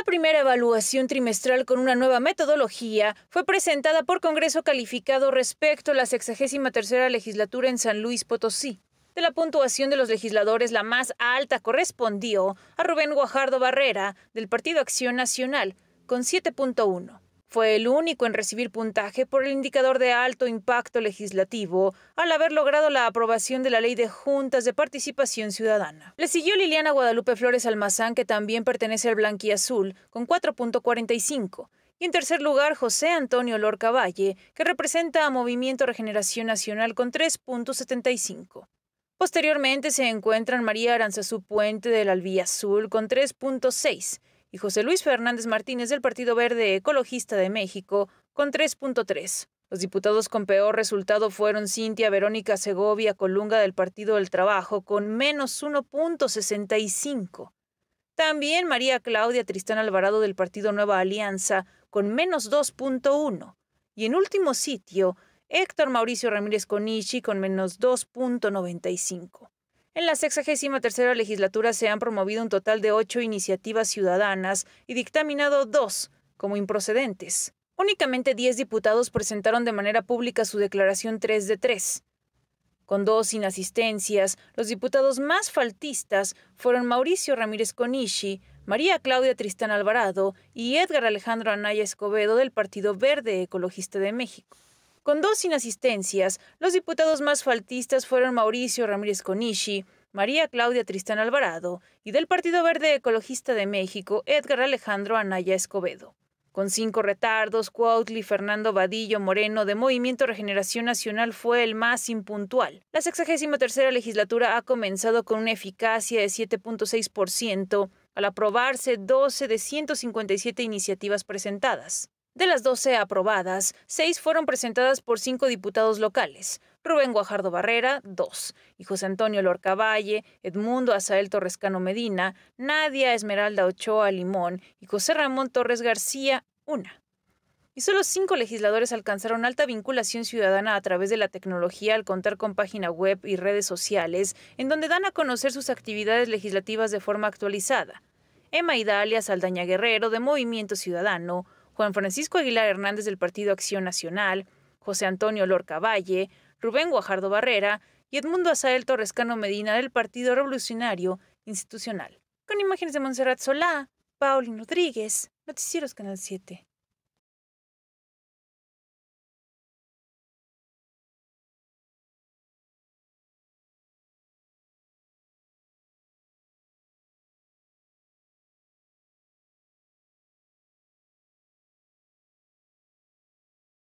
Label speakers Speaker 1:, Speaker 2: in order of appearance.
Speaker 1: La primera evaluación trimestral con una nueva metodología fue presentada por Congreso Calificado respecto a la 63 legislatura en San Luis Potosí. De la puntuación de los legisladores, la más alta correspondió a Rubén Guajardo Barrera, del Partido Acción Nacional, con 7.1. Fue el único en recibir puntaje por el indicador de alto impacto legislativo al haber logrado la aprobación de la ley de juntas de participación ciudadana. Le siguió Liliana Guadalupe Flores Almazán, que también pertenece al Azul, con 4.45. Y en tercer lugar, José Antonio Lorca Valle, que representa a Movimiento Regeneración Nacional con 3.75. Posteriormente se encuentran María Aranzazú Puente del Albía Azul con 3.6 y José Luis Fernández Martínez del Partido Verde Ecologista de México con 3.3. Los diputados con peor resultado fueron Cintia Verónica Segovia Colunga del Partido del Trabajo con menos 1.65. También María Claudia Tristán Alvarado del Partido Nueva Alianza con menos 2.1. Y en último sitio, Héctor Mauricio Ramírez Conichi con menos 2.95. En la 63 legislatura se han promovido un total de ocho iniciativas ciudadanas y dictaminado dos como improcedentes. Únicamente diez diputados presentaron de manera pública su declaración 3 de 3. Con dos inasistencias, los diputados más faltistas fueron Mauricio Ramírez Conishi, María Claudia Tristán Alvarado y Edgar Alejandro Anaya Escobedo del Partido Verde Ecologista de México. Con dos inasistencias, los diputados más faltistas fueron Mauricio Ramírez Conishi, María Claudia Tristán Alvarado y del Partido Verde Ecologista de México, Edgar Alejandro Anaya Escobedo. Con cinco retardos, Cuautli Fernando Vadillo Moreno de Movimiento Regeneración Nacional fue el más impuntual. La 63 tercera legislatura ha comenzado con una eficacia de 7.6% al aprobarse 12 de 157 iniciativas presentadas. De las 12 aprobadas, 6 fueron presentadas por 5 diputados locales. Rubén Guajardo Barrera, 2, y José Antonio Lorcavalle, Edmundo Azael Torrescano Medina, Nadia Esmeralda Ochoa Limón y José Ramón Torres García, 1. Y solo cinco legisladores alcanzaron alta vinculación ciudadana a través de la tecnología al contar con página web y redes sociales, en donde dan a conocer sus actividades legislativas de forma actualizada. Emma Idalia Saldaña Guerrero, de Movimiento Ciudadano, Juan Francisco Aguilar Hernández del Partido Acción Nacional, José Antonio Lorca Valle, Rubén Guajardo Barrera y Edmundo Azael Torrescano Medina del Partido Revolucionario Institucional. Con imágenes de Montserrat Solá, Paulín Rodríguez, Noticieros Canal 7.